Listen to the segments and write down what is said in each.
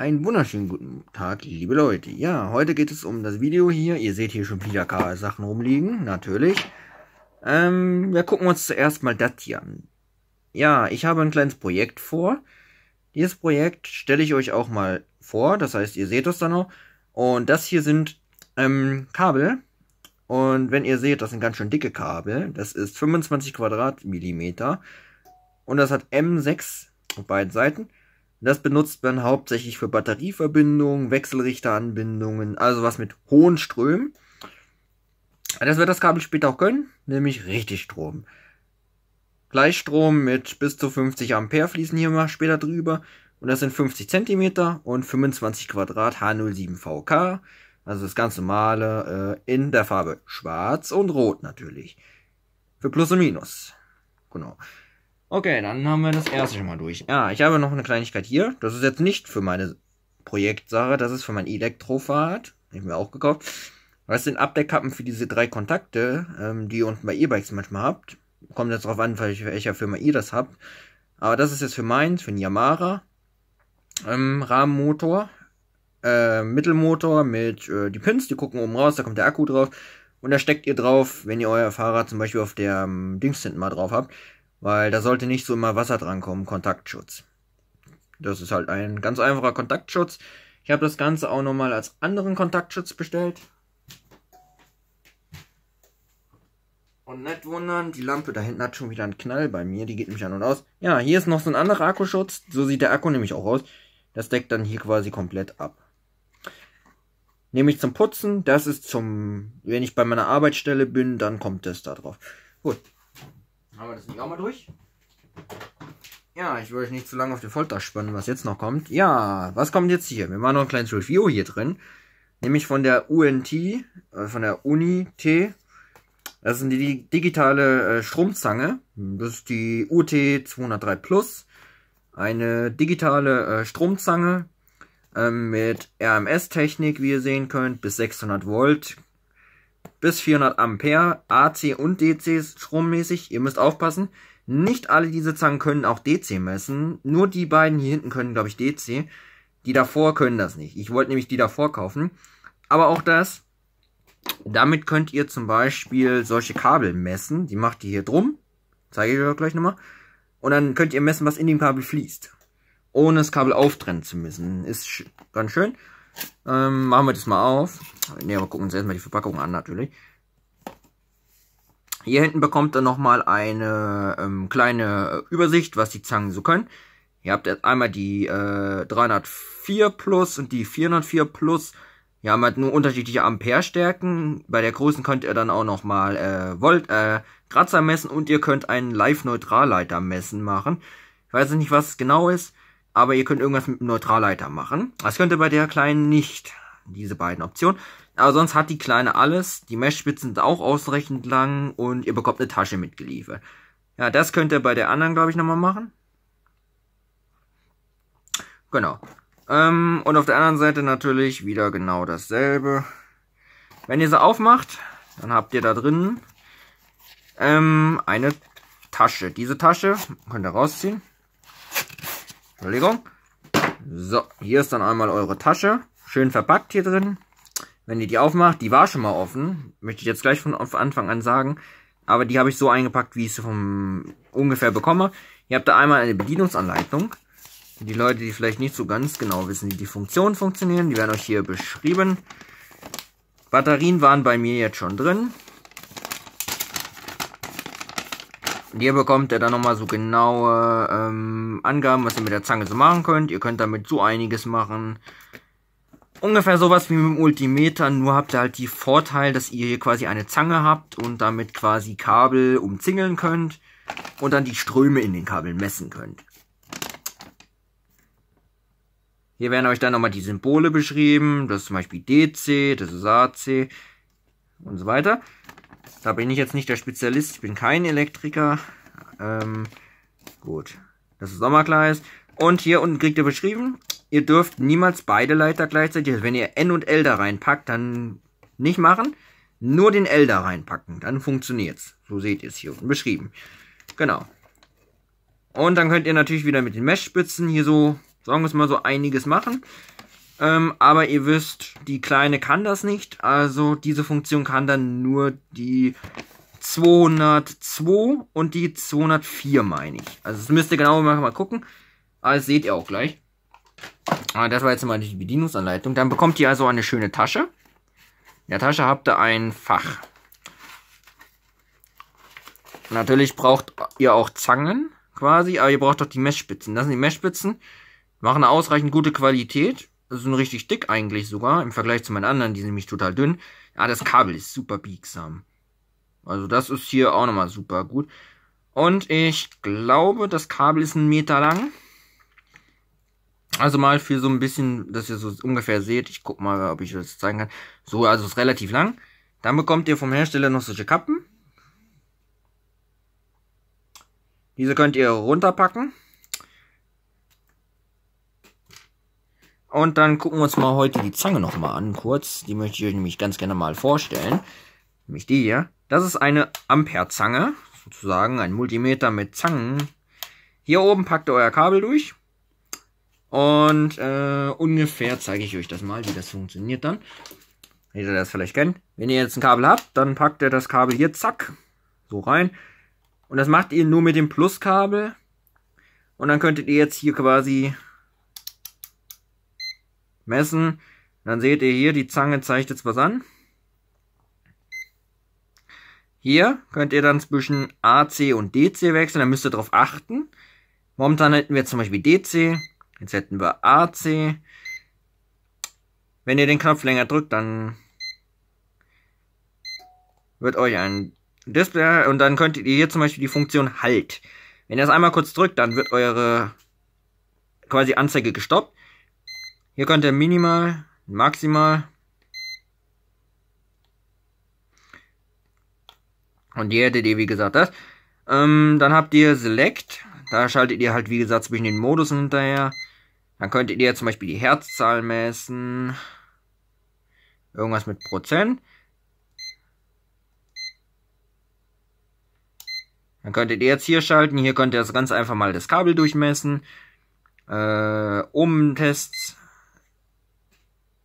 Einen wunderschönen guten Tag, liebe Leute. Ja, heute geht es um das Video hier. Ihr seht hier schon wieder Sachen rumliegen, natürlich. Ähm, wir gucken uns zuerst mal das hier an. Ja, ich habe ein kleines Projekt vor. Dieses Projekt stelle ich euch auch mal vor, das heißt, ihr seht das dann auch. Und das hier sind ähm, Kabel. Und wenn ihr seht, das sind ganz schön dicke Kabel. Das ist 25 Quadratmillimeter. Und das hat M6 auf beiden Seiten. Das benutzt man hauptsächlich für Batterieverbindungen, Wechselrichteranbindungen, also was mit hohen Strömen. Das wird das Kabel später auch können, nämlich richtig Strom. Gleichstrom mit bis zu 50 Ampere fließen hier mal später drüber. Und das sind 50 Zentimeter und 25 Quadrat H07VK. Also das ganz normale äh, in der Farbe schwarz und rot natürlich. Für Plus und Minus. Genau. Okay, dann haben wir das erste schon mal durch. Ja, ich habe noch eine Kleinigkeit hier. Das ist jetzt nicht für meine Projektsache, das ist für mein Elektrofahrrad. Habe ich mir auch gekauft. Das sind Abdeckkappen für diese drei Kontakte, ähm, die ihr unten bei E-Bikes manchmal habt. Kommt jetzt darauf an, welche, welcher Firma ihr das habt. Aber das ist jetzt für meins, für einen Yamara. Ähm, Rahmenmotor, äh, Mittelmotor mit äh, die Pins, die gucken oben raus, da kommt der Akku drauf. Und da steckt ihr drauf, wenn ihr euer Fahrrad zum Beispiel auf der ähm, Dings hinten mal drauf habt, weil da sollte nicht so immer Wasser drankommen, Kontaktschutz. Das ist halt ein ganz einfacher Kontaktschutz. Ich habe das Ganze auch nochmal als anderen Kontaktschutz bestellt. Und nicht wundern, die Lampe da hinten hat schon wieder einen Knall bei mir, die geht nämlich an und aus. Ja, hier ist noch so ein anderer Akkuschutz, so sieht der Akku nämlich auch aus. Das deckt dann hier quasi komplett ab. Nämlich zum Putzen, das ist zum, wenn ich bei meiner Arbeitsstelle bin, dann kommt das da drauf. Gut, haben wir das Ding auch mal durch. Ja, ich will euch nicht zu lange auf die Folter spannen, was jetzt noch kommt. Ja, was kommt jetzt hier? Wir machen noch ein kleines Review hier drin. Nämlich von der UNT, äh, von der uni Das sind die digitale äh, Stromzange. Das ist die UT203 Plus. Eine digitale äh, Stromzange ähm, mit RMS-Technik, wie ihr sehen könnt, bis 600 Volt bis 400 Ampere, AC und DC strommäßig. Ihr müsst aufpassen. Nicht alle diese Zangen können auch DC messen. Nur die beiden hier hinten können, glaube ich, DC. Die davor können das nicht. Ich wollte nämlich die davor kaufen. Aber auch das, damit könnt ihr zum Beispiel solche Kabel messen. Die macht ihr hier drum. Zeige ich euch gleich nochmal. Und dann könnt ihr messen, was in dem Kabel fließt. Ohne das Kabel auftrennen zu müssen. Ist ganz schön. Ähm, machen wir das mal auf. Ne, wir gucken uns erstmal die Verpackung an natürlich. Hier hinten bekommt ihr nochmal eine ähm, kleine Übersicht, was die Zangen so können. Ihr habt jetzt einmal die äh, 304 Plus und die 404 Plus. Hier haben halt nur unterschiedliche Ampere-Stärken. Bei der großen könnt ihr dann auch nochmal äh, Volt, äh, Kratzer messen und ihr könnt einen Live-Neutralleiter messen machen. Ich weiß nicht, was es genau ist aber ihr könnt irgendwas mit einem Neutralleiter machen. Das könnt ihr bei der kleinen nicht, diese beiden Optionen. Aber sonst hat die kleine alles, die Meshspitzen sind auch ausreichend lang und ihr bekommt eine Tasche mitgeliefert. Ja, das könnt ihr bei der anderen, glaube ich, nochmal machen. Genau. Ähm, und auf der anderen Seite natürlich wieder genau dasselbe. Wenn ihr sie aufmacht, dann habt ihr da drin ähm, eine Tasche. Diese Tasche könnt ihr rausziehen. Entschuldigung. So, hier ist dann einmal eure Tasche. Schön verpackt hier drin. Wenn ihr die aufmacht, die war schon mal offen. Möchte ich jetzt gleich von Anfang an sagen. Aber die habe ich so eingepackt, wie ich sie vom ungefähr bekomme. Ihr habt da einmal eine Bedienungsanleitung. die Leute, die vielleicht nicht so ganz genau wissen, wie die Funktionen funktionieren, die werden euch hier beschrieben. Batterien waren bei mir jetzt schon drin. Und hier bekommt ihr dann nochmal so genaue ähm, Angaben, was ihr mit der Zange so machen könnt. Ihr könnt damit so einiges machen. Ungefähr sowas wie mit dem Ultimeter, nur habt ihr halt die Vorteil, dass ihr hier quasi eine Zange habt und damit quasi Kabel umzingeln könnt und dann die Ströme in den Kabeln messen könnt. Hier werden euch dann nochmal die Symbole beschrieben. Das ist zum Beispiel DC, das ist AC und so weiter. Da bin ich jetzt nicht der Spezialist, ich bin kein Elektriker. Ähm, gut, das ist Sommergleis. Und hier unten kriegt ihr beschrieben, ihr dürft niemals beide Leiter gleichzeitig, also wenn ihr N und L da reinpackt, dann nicht machen. Nur den L da reinpacken, dann funktioniert's. So seht ihr es hier unten beschrieben. Genau. Und dann könnt ihr natürlich wieder mit den Meshspitzen hier so, sagen wir es mal so, einiges machen. Ähm, aber ihr wisst, die Kleine kann das nicht. Also diese Funktion kann dann nur die 202 und die 204, meine ich. Also das müsst ihr genau mal gucken. Aber ah, das seht ihr auch gleich. Aber ah, das war jetzt mal die Bedienungsanleitung. Dann bekommt ihr also eine schöne Tasche. In der Tasche habt ihr ein Fach. Natürlich braucht ihr auch Zangen quasi, aber ihr braucht doch die Messspitzen. Das sind die Messspitzen, machen eine ausreichend gute Qualität sind richtig dick eigentlich sogar, im Vergleich zu meinen anderen, die sind nämlich total dünn. Ah, ja, das Kabel ist super biegsam. Also das ist hier auch nochmal super gut. Und ich glaube, das Kabel ist einen Meter lang. Also mal für so ein bisschen, dass ihr so ungefähr seht. Ich guck mal, ob ich das zeigen kann. So, also ist relativ lang. Dann bekommt ihr vom Hersteller noch solche Kappen. Diese könnt ihr runterpacken. Und dann gucken wir uns mal heute die Zange nochmal an, kurz. Die möchte ich euch nämlich ganz gerne mal vorstellen. Nämlich die hier. Das ist eine Ampere-Zange, sozusagen ein Multimeter mit Zangen. Hier oben packt ihr euer Kabel durch. Und äh, ungefähr zeige ich euch das mal, wie das funktioniert dann. Jeder, ihr das vielleicht kennt. Wenn ihr jetzt ein Kabel habt, dann packt ihr das Kabel hier, zack, so rein. Und das macht ihr nur mit dem Pluskabel. Und dann könntet ihr jetzt hier quasi messen. Dann seht ihr hier, die Zange zeigt jetzt was an. Hier könnt ihr dann zwischen AC und DC wechseln, da müsst ihr drauf achten. Momentan hätten wir zum Beispiel DC, jetzt hätten wir AC. Wenn ihr den Knopf länger drückt, dann wird euch ein Display und dann könnt ihr hier zum Beispiel die Funktion Halt. Wenn ihr das einmal kurz drückt, dann wird eure quasi Anzeige gestoppt. Hier könnt ihr minimal, maximal und hier hättet ihr wie gesagt das. Ähm, dann habt ihr Select, da schaltet ihr halt wie gesagt zwischen den Modus hinterher. Dann könntet ihr zum Beispiel die Herzzahl messen. Irgendwas mit Prozent. Dann könntet ihr jetzt hier schalten. Hier könnt ihr das ganz einfach mal das Kabel durchmessen. Äh, Ohm-Tests.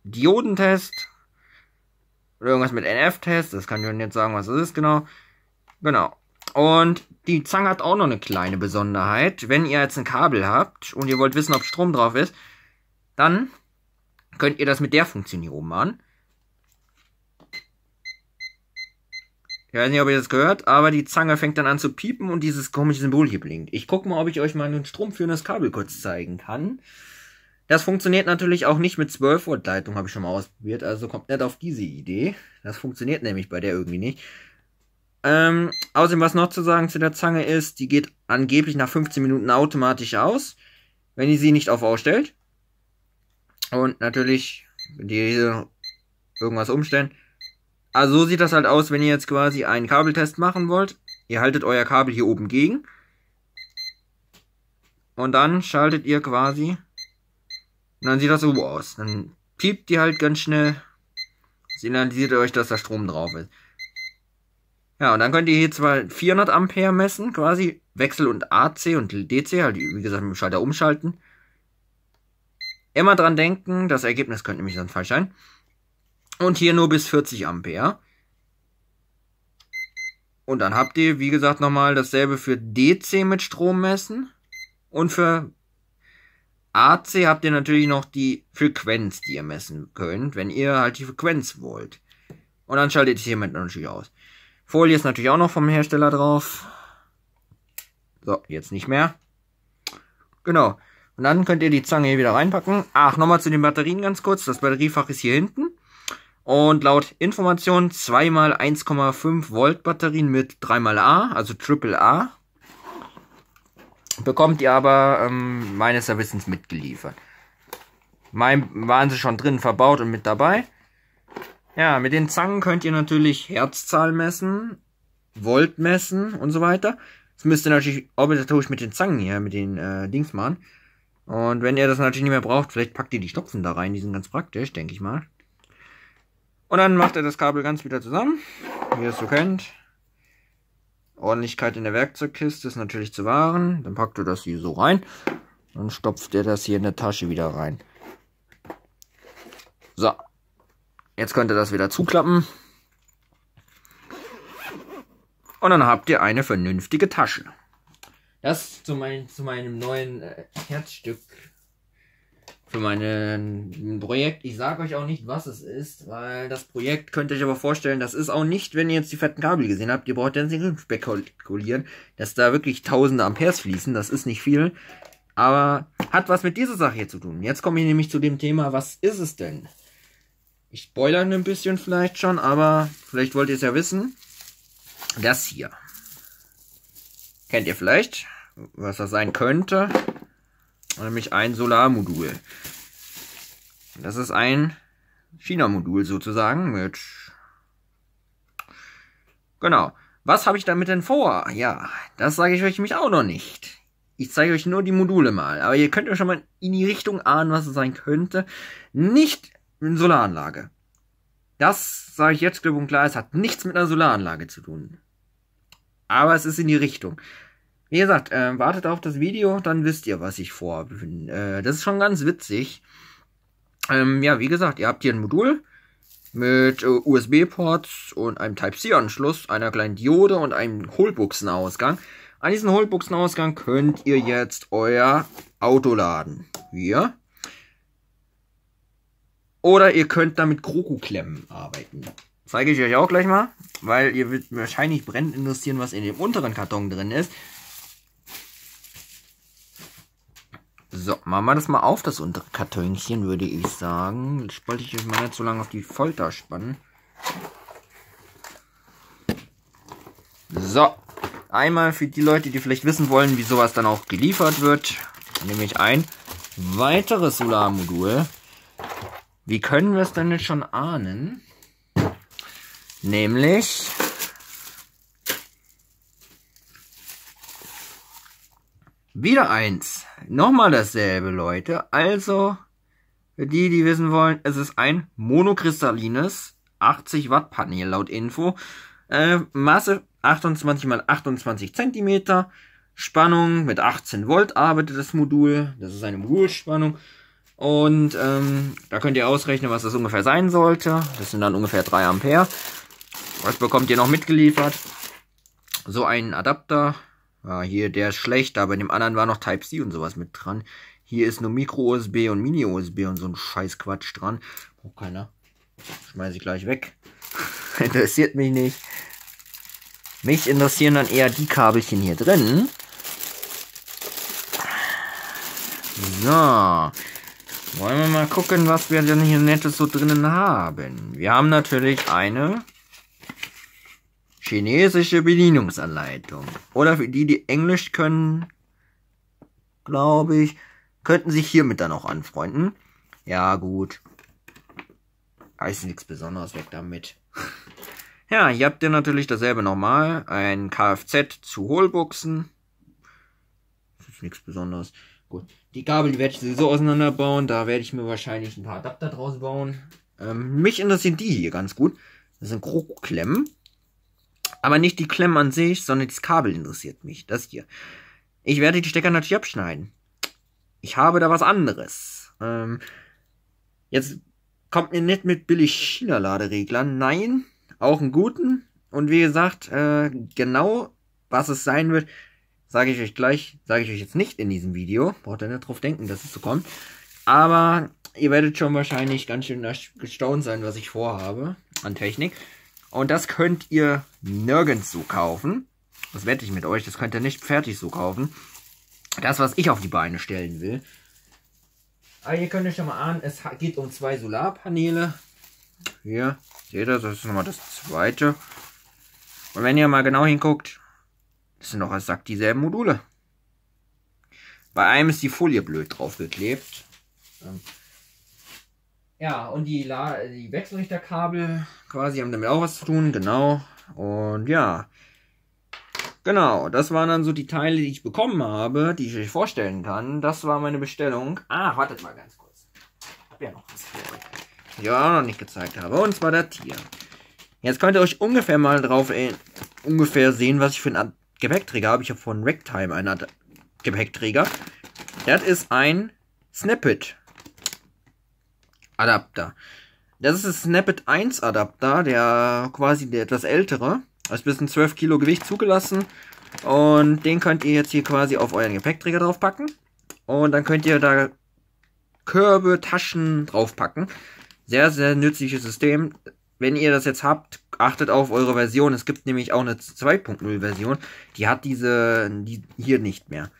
Diodentest. Oder irgendwas mit NF-Test. Das kann ich jetzt sagen, was es ist, genau. Genau. Und die Zange hat auch noch eine kleine Besonderheit. Wenn ihr jetzt ein Kabel habt und ihr wollt wissen, ob Strom drauf ist, dann könnt ihr das mit der Funktion hier oben machen. Ich weiß nicht, ob ihr das gehört, aber die Zange fängt dann an zu piepen und dieses komische Symbol hier blinkt. Ich gucke mal, ob ich euch mal ein stromführendes Kabel kurz zeigen kann. Das funktioniert natürlich auch nicht mit 12 Volt Leitung, habe ich schon mal ausprobiert. Also kommt nicht auf diese Idee. Das funktioniert nämlich bei der irgendwie nicht. Ähm, außerdem, was noch zu sagen zu der Zange ist, die geht angeblich nach 15 Minuten automatisch aus, wenn ihr sie nicht auf ausstellt. Und natürlich, wenn ihr irgendwas umstellen. Also so sieht das halt aus, wenn ihr jetzt quasi einen Kabeltest machen wollt. Ihr haltet euer Kabel hier oben gegen. Und dann schaltet ihr quasi und dann sieht das so aus. Dann piept die halt ganz schnell. Signalisiert euch, dass da Strom drauf ist. Ja, und dann könnt ihr hier zwar 400 Ampere messen, quasi. Wechsel und AC und DC, halt, wie gesagt, mit dem Schalter umschalten. Immer dran denken, das Ergebnis könnte nämlich dann falsch sein. Und hier nur bis 40 Ampere. Und dann habt ihr, wie gesagt, nochmal dasselbe für DC mit Strom messen und für AC habt ihr natürlich noch die Frequenz, die ihr messen könnt, wenn ihr halt die Frequenz wollt. Und dann schaltet ihr hiermit natürlich aus. Folie ist natürlich auch noch vom Hersteller drauf. So, jetzt nicht mehr. Genau. Und dann könnt ihr die Zange hier wieder reinpacken. Ach, nochmal zu den Batterien ganz kurz. Das Batteriefach ist hier hinten. Und laut Information 2 x 1,5 Volt Batterien mit 3 mal A, also Triple A. Bekommt ihr aber ähm, meines Erwissens mitgeliefert. Mein waren sie schon drin verbaut und mit dabei. Ja, mit den Zangen könnt ihr natürlich Herzzahl messen, Volt messen und so weiter. Das müsst ihr natürlich obligatorisch mit den Zangen hier, mit den äh, Dings machen. Und wenn ihr das natürlich nicht mehr braucht, vielleicht packt ihr die Stopfen da rein. Die sind ganz praktisch, denke ich mal. Und dann macht er das Kabel ganz wieder zusammen, wie ihr es so kennt. Ordentlichkeit in der Werkzeugkiste ist natürlich zu wahren. Dann packt ihr das hier so rein Dann stopft ihr das hier in der Tasche wieder rein. So, jetzt könnt ihr das wieder zuklappen. Und dann habt ihr eine vernünftige Tasche. Das zu, mein, zu meinem neuen äh, Herzstück für mein Projekt. Ich sage euch auch nicht, was es ist, weil das Projekt könnt ihr euch aber vorstellen, das ist auch nicht, wenn ihr jetzt die fetten Kabel gesehen habt, ihr braucht dann nicht spekulieren, dass da wirklich tausende Amperes fließen, das ist nicht viel, aber hat was mit dieser Sache hier zu tun. Jetzt komme ich nämlich zu dem Thema, was ist es denn? Ich spoilere ein bisschen vielleicht schon, aber vielleicht wollt ihr es ja wissen. Das hier. Kennt ihr vielleicht, was das sein könnte? nämlich ein Solarmodul. Das ist ein China-Modul sozusagen mit... Genau. Was habe ich damit denn vor? Ja, das sage ich euch nämlich auch noch nicht. Ich zeige euch nur die Module mal. Aber ihr könnt euch schon mal in die Richtung ahnen, was es sein könnte. Nicht eine Solaranlage. Das sage ich jetzt klipp und klar, es hat nichts mit einer Solaranlage zu tun. Aber es ist in die Richtung. Wie gesagt, äh, wartet auf das Video, dann wisst ihr, was ich vor. Äh, das ist schon ganz witzig. Ähm, ja, wie gesagt, ihr habt hier ein Modul mit äh, USB-Ports und einem Type-C-Anschluss, einer kleinen Diode und einem Hohlbuchsenausgang. An diesen Hohlbuchsenausgang könnt ihr jetzt euer Auto laden. Hier. Oder ihr könnt damit GroKo-Klemmen arbeiten. Zeige ich euch auch gleich mal, weil ihr wird wahrscheinlich brennend interessieren, was in dem unteren Karton drin ist. So, machen wir das mal auf, das untere Kartönchen, würde ich sagen. Jetzt wollte ich euch mal nicht so lange auf die Folter spannen. So, einmal für die Leute, die vielleicht wissen wollen, wie sowas dann auch geliefert wird, nehme ich ein weiteres Solarmodul. Wie können wir es denn jetzt schon ahnen? Nämlich Wieder eins. Nochmal dasselbe, Leute. Also, für die, die wissen wollen, es ist ein monokristallines 80 Watt Panel laut Info. Äh, Masse 28 x 28 Zentimeter. Spannung mit 18 Volt arbeitet das Modul. Das ist eine Modulspannung. Und ähm, da könnt ihr ausrechnen, was das ungefähr sein sollte. Das sind dann ungefähr 3 Ampere. Was bekommt ihr noch mitgeliefert? So einen Adapter Ah, hier, der ist schlecht, aber in dem anderen war noch Type-C und sowas mit dran. Hier ist nur Micro-USB und Mini-USB und so ein scheiß Quatsch dran. Oh, keiner. Schmeiß ich gleich weg. Interessiert mich nicht. Mich interessieren dann eher die Kabelchen hier drin. So. Wollen wir mal gucken, was wir denn hier Nettes so drinnen haben. Wir haben natürlich eine chinesische Bedienungsanleitung. Oder für die, die Englisch können, glaube ich, könnten sich hiermit dann auch anfreunden. Ja, gut. Da ist nichts Besonderes weg damit. Ja, hier habt ihr natürlich dasselbe nochmal. Ein Kfz zu Hohlbuchsen. Das ist nichts Besonderes. Gut. Die Gabel, die werde ich sowieso auseinanderbauen. Da werde ich mir wahrscheinlich ein paar Adapter draus bauen. Ähm, mich interessieren die hier ganz gut. Das sind Krokoklemmen. Aber nicht die Klemme an sich, sondern das Kabel interessiert mich. Das hier. Ich werde die Stecker natürlich abschneiden. Ich habe da was anderes. Ähm, jetzt kommt mir nicht mit billig China-Ladereglern. Nein, auch einen guten. Und wie gesagt, äh, genau was es sein wird, sage ich euch gleich, sage ich euch jetzt nicht in diesem Video. Braucht ihr nicht drauf denken, dass es so kommt. Aber ihr werdet schon wahrscheinlich ganz schön gestaunt sein, was ich vorhabe an Technik. Und das könnt ihr nirgends so kaufen. Das wette ich mit euch, das könnt ihr nicht fertig so kaufen. Das, was ich auf die Beine stellen will. Aber ah, ihr könnt euch schon mal ahnen, es geht um zwei Solarpaneele. Hier, seht ihr, das ist nochmal das zweite. Und wenn ihr mal genau hinguckt, das sind doch exakt dieselben Module. Bei einem ist die Folie blöd draufgeklebt. Ähm, ja, und die, La die Wechselrichterkabel quasi haben damit auch was zu tun, genau. Und ja. Genau, das waren dann so die Teile, die ich bekommen habe, die ich euch vorstellen kann. Das war meine Bestellung. Ah, wartet mal ganz kurz. Ich hab ja noch was für euch. Ja, noch nicht gezeigt habe. Und zwar das hier. Jetzt könnt ihr euch ungefähr mal drauf äh, ungefähr sehen, was ich für einen Gepäckträger habe. Ich habe von Ragtime einen Ad Gepäckträger. Das ist ein Snippet. Adapter. Das ist ein Snappet 1 Adapter, der quasi der etwas ältere. Das ist bis ein 12 Kilo Gewicht zugelassen. Und den könnt ihr jetzt hier quasi auf euren Gepäckträger draufpacken. Und dann könnt ihr da Körbe, Taschen draufpacken. Sehr, sehr nützliches System. Wenn ihr das jetzt habt, achtet auf eure Version. Es gibt nämlich auch eine 2.0 Version. Die hat diese die hier nicht mehr.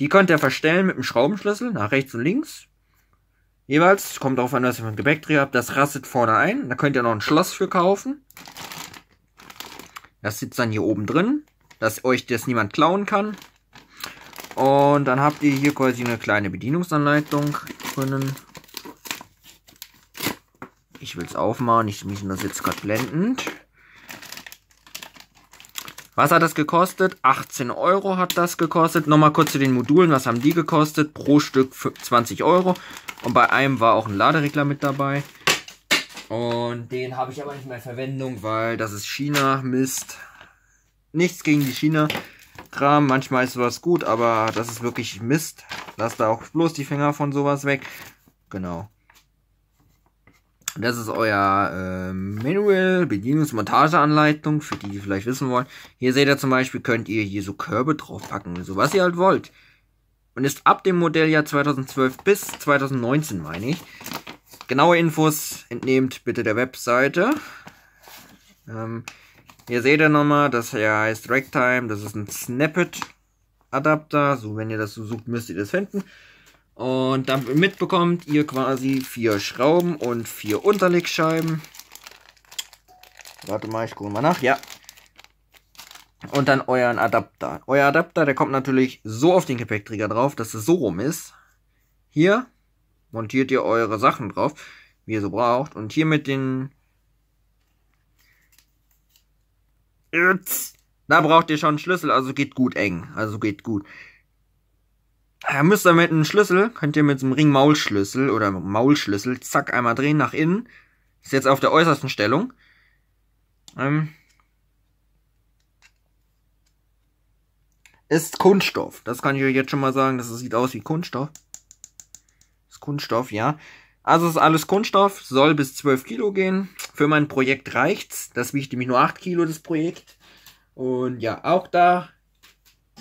Die könnt ihr verstellen mit dem Schraubenschlüssel nach rechts und links. Jeweils, kommt darauf an, was ihr für ein Gepäckträger habt. Das rastet vorne ein. Da könnt ihr noch ein Schloss für kaufen. Das sitzt dann hier oben drin, dass euch das niemand klauen kann. Und dann habt ihr hier quasi eine kleine Bedienungsanleitung drinnen. Ich will es aufmachen, ich mich das jetzt gerade blendend. Was hat das gekostet? 18 Euro hat das gekostet. Nochmal kurz zu den Modulen. Was haben die gekostet? Pro Stück 20 Euro. Und bei einem war auch ein Laderegler mit dabei. Und den habe ich aber nicht mehr Verwendung, weil das ist China. Mist. Nichts gegen die China. Kram, manchmal ist sowas gut, aber das ist wirklich Mist. Lass da auch bloß die Finger von sowas weg. Genau. Das ist euer äh, Manual, Bedienungsmontageanleitung, für die, die vielleicht wissen wollen. Hier seht ihr zum Beispiel, könnt ihr hier so Körbe draufpacken, so was ihr halt wollt. Und ist ab dem Modelljahr 2012 bis 2019, meine ich. Genaue Infos entnehmt bitte der Webseite. Ähm, hier seht ihr nochmal, das hier heißt Ragtime, das ist ein Snippet-Adapter. So, wenn ihr das so sucht, müsst ihr das finden. Und damit bekommt ihr quasi vier Schrauben und vier Unterlegscheiben. Warte mal, ich gucke mal nach. Ja. Und dann euren Adapter. Euer Adapter, der kommt natürlich so auf den Gepäckträger drauf, dass es so rum ist. Hier montiert ihr eure Sachen drauf, wie ihr so braucht. Und hier mit den... Da braucht ihr schon einen Schlüssel, also geht gut eng. Also geht gut. Ihr äh, müsst ihr mit einem Schlüssel, könnt ihr mit so einem Ring-Maulschlüssel oder Maulschlüssel, zack, einmal drehen nach innen. Ist jetzt auf der äußersten Stellung. Ähm, ist Kunststoff. Das kann ich euch jetzt schon mal sagen, das sieht aus wie Kunststoff. Ist Kunststoff, ja. Also ist alles Kunststoff, soll bis 12 Kilo gehen. Für mein Projekt reicht's. Das wiegt nämlich nur 8 Kilo, das Projekt. Und ja, auch da,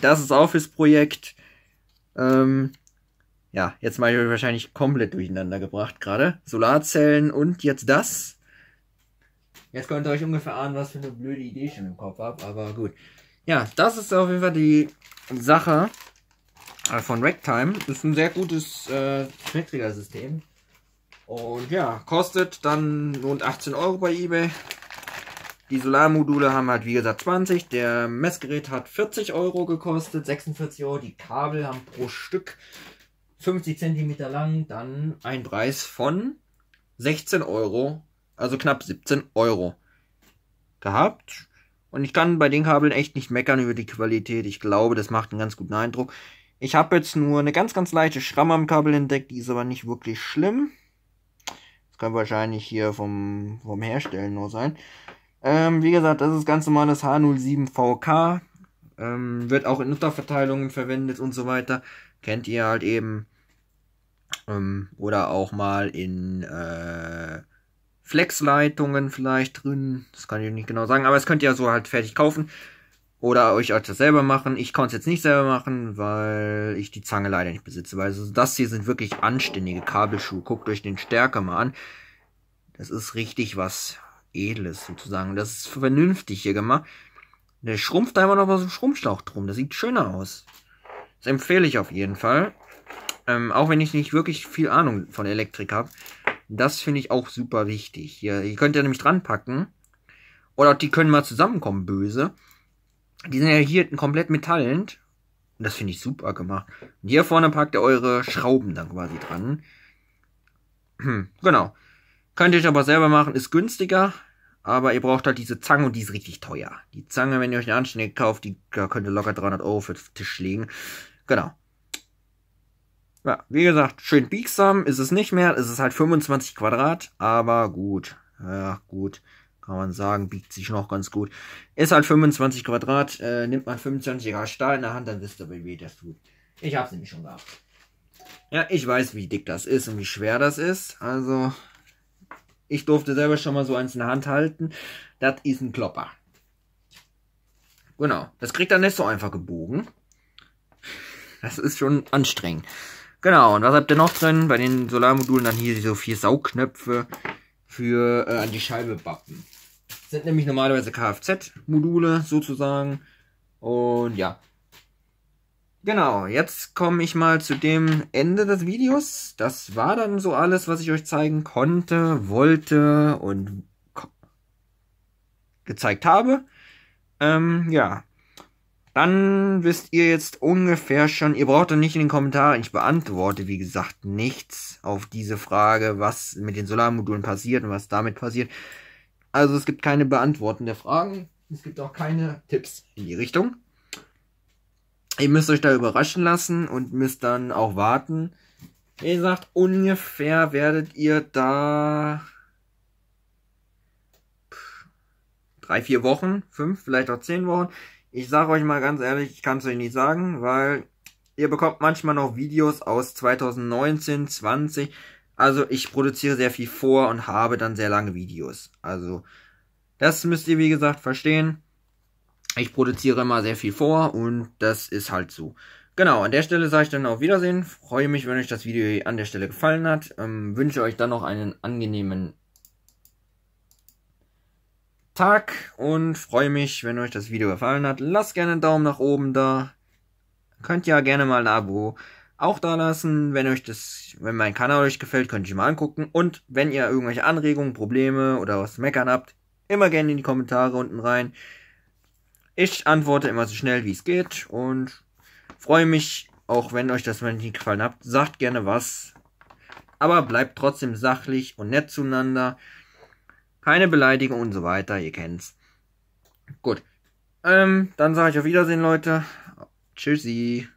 das ist auch fürs Projekt. Ähm, ja, jetzt mal wahrscheinlich komplett durcheinander gebracht gerade. Solarzellen und jetzt das. Jetzt könnt ihr euch ungefähr ahnen, was für eine blöde Idee ich schon im Kopf habe, aber gut. Ja, das ist auf jeden Fall die Sache äh, von Ragtime. Ist ein sehr gutes äh, Niedriger System. Und ja, kostet dann rund 18 Euro bei eBay. Die Solarmodule haben halt wie gesagt 20, der Messgerät hat 40 Euro gekostet, 46 Euro, die Kabel haben pro Stück 50 cm lang, dann einen Preis von 16 Euro, also knapp 17 Euro gehabt. Und ich kann bei den Kabeln echt nicht meckern über die Qualität. Ich glaube, das macht einen ganz guten Eindruck. Ich habe jetzt nur eine ganz, ganz leichte Schramme am Kabel entdeckt, die ist aber nicht wirklich schlimm. Das kann wahrscheinlich hier vom, vom Herstellen nur sein. Ähm, wie gesagt, das ist ganz normales H07 VK. Ähm, wird auch in Unterverteilungen verwendet und so weiter. Kennt ihr halt eben. Ähm, oder auch mal in äh, Flexleitungen vielleicht drin. Das kann ich nicht genau sagen, aber das könnt ihr ja so halt fertig kaufen. Oder euch auch halt das selber machen. Ich konnte es jetzt nicht selber machen, weil ich die Zange leider nicht besitze. Weil also das hier sind wirklich anständige Kabelschuhe. Guckt euch den Stärker mal an. Das ist richtig was. Edles sozusagen. Das ist vernünftig hier gemacht. Der schrumpft einfach noch was so im Schrumpfschlauch drum. Das sieht schöner aus. Das empfehle ich auf jeden Fall. Ähm, auch wenn ich nicht wirklich viel Ahnung von Elektrik habe. Das finde ich auch super wichtig. Hier, ihr könnt ihr nämlich dran packen. Oder die können mal zusammenkommen, böse. Die sind ja hier komplett metallend. das finde ich super gemacht. Und hier vorne packt ihr eure Schrauben dann quasi dran. Hm, genau. Könnt ihr euch aber selber machen, ist günstiger. Aber ihr braucht halt diese Zange und die ist richtig teuer. Die Zange, wenn ihr euch eine anständige kauft, die könnt ihr locker 300 Euro für den Tisch legen. Genau. Ja, wie gesagt, schön biegsam ist es nicht mehr. Es ist halt 25 Quadrat, aber gut. Ja, gut. Kann man sagen, biegt sich noch ganz gut. Ist halt 25 Quadrat. Äh, nimmt man 25er Stahl in der Hand, dann wisst ihr, wie weh das tut. Ich hab's nämlich schon gehabt. Ja, ich weiß, wie dick das ist und wie schwer das ist. Also, ich durfte selber schon mal so eins in der Hand halten. Das ist ein Klopper. Genau. Das kriegt er nicht so einfach gebogen. Das ist schon anstrengend. Genau, und was habt ihr noch drin? Bei den Solarmodulen dann hier so vier Saugknöpfe für äh, an die Scheibe bappen. Das sind nämlich normalerweise Kfz-Module sozusagen. Und ja, Genau, jetzt komme ich mal zu dem Ende des Videos. Das war dann so alles, was ich euch zeigen konnte, wollte und gezeigt habe. Ähm, ja. Dann wisst ihr jetzt ungefähr schon, ihr braucht doch nicht in den Kommentaren, ich beantworte wie gesagt nichts auf diese Frage, was mit den Solarmodulen passiert und was damit passiert. Also es gibt keine beantwortende Fragen, es gibt auch keine Tipps in die Richtung. Ihr müsst euch da überraschen lassen und müsst dann auch warten. Wie gesagt, ungefähr werdet ihr da drei, vier Wochen, fünf, vielleicht auch zehn Wochen. Ich sage euch mal ganz ehrlich, ich kann es euch nicht sagen, weil ihr bekommt manchmal noch Videos aus 2019, 20. Also ich produziere sehr viel vor und habe dann sehr lange Videos. Also das müsst ihr wie gesagt verstehen ich produziere immer sehr viel vor und das ist halt so. Genau, an der Stelle sage ich dann auf Wiedersehen. Freue mich, wenn euch das Video an der Stelle gefallen hat. Ähm, wünsche euch dann noch einen angenehmen Tag und freue mich, wenn euch das Video gefallen hat. Lasst gerne einen Daumen nach oben da. Könnt ja gerne mal ein Abo auch da lassen. Wenn euch das, wenn mein Kanal euch gefällt, könnt ihr mal angucken. Und wenn ihr irgendwelche Anregungen, Probleme oder was meckern habt, immer gerne in die Kommentare unten rein. Ich antworte immer so schnell wie es geht und freue mich, auch wenn euch das mal nicht gefallen hat. Sagt gerne was. Aber bleibt trotzdem sachlich und nett zueinander. Keine Beleidigung und so weiter, ihr kennt's. Gut. Ähm, dann sage ich auf Wiedersehen, Leute. Tschüssi.